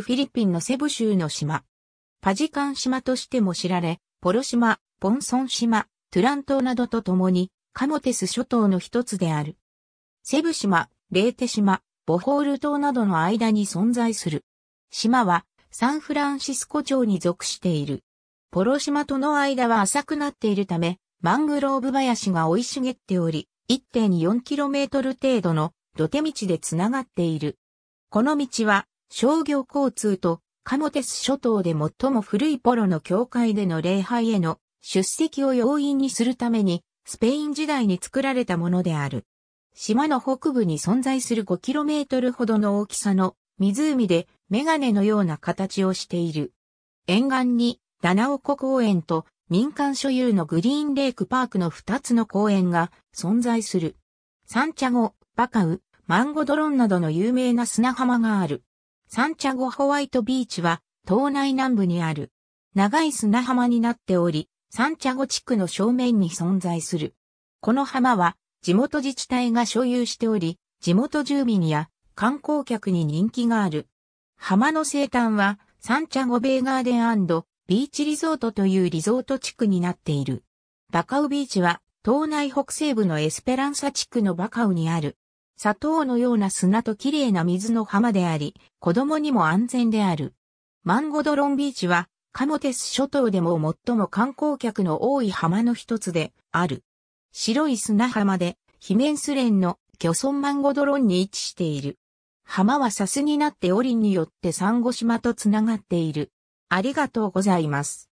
フィリピンのセブ州の島。パジカン島としても知られ、ポロ島、ポンソン島、トゥラン島などと共に、カモテス諸島の一つである。セブ島、レーテ島、ボホール島などの間に存在する。島は、サンフランシスコ町に属している。ポロ島との間は浅くなっているため、マングローブ林が生い茂っており、1.4km 程度の土手道でつながっている。この道は商業交通とカモテス諸島で最も古いポロの教会での礼拝への出席を要因にするために、スペイン時代に作られたものである。島の北部に存在する 5km ほどの大きさの湖でメガネのような形をしている。沿岸にダナオ湖公園と民間所有のグリーンレイクパークの2つの公園が存在する。サンチャゴ、バカウ、マンゴドロンなどの有名な砂浜がある。サンチャゴホワイトビーチは、島内南部にある。長い砂浜になっており、サンチャゴ地区の正面に存在する。この浜は、地元自治体が所有しており、地元住民や観光客に人気がある。浜の生誕は、サンチャゴベイガーデンビーチリゾートというリゾート地区になっている。バカウビーチは、島内北西部のエスペランサ地区のバカウにある砂糖のような砂と綺麗な水の浜であり、子供にも安全である。マンゴドロンビーチは、カモテス諸島でも最も観光客の多い浜の一つである。白い砂浜で、ヒメンスンの漁村マンゴドロンに位置している。浜はサスになって檻によってサンゴ島とつながっている。ありがとうございます。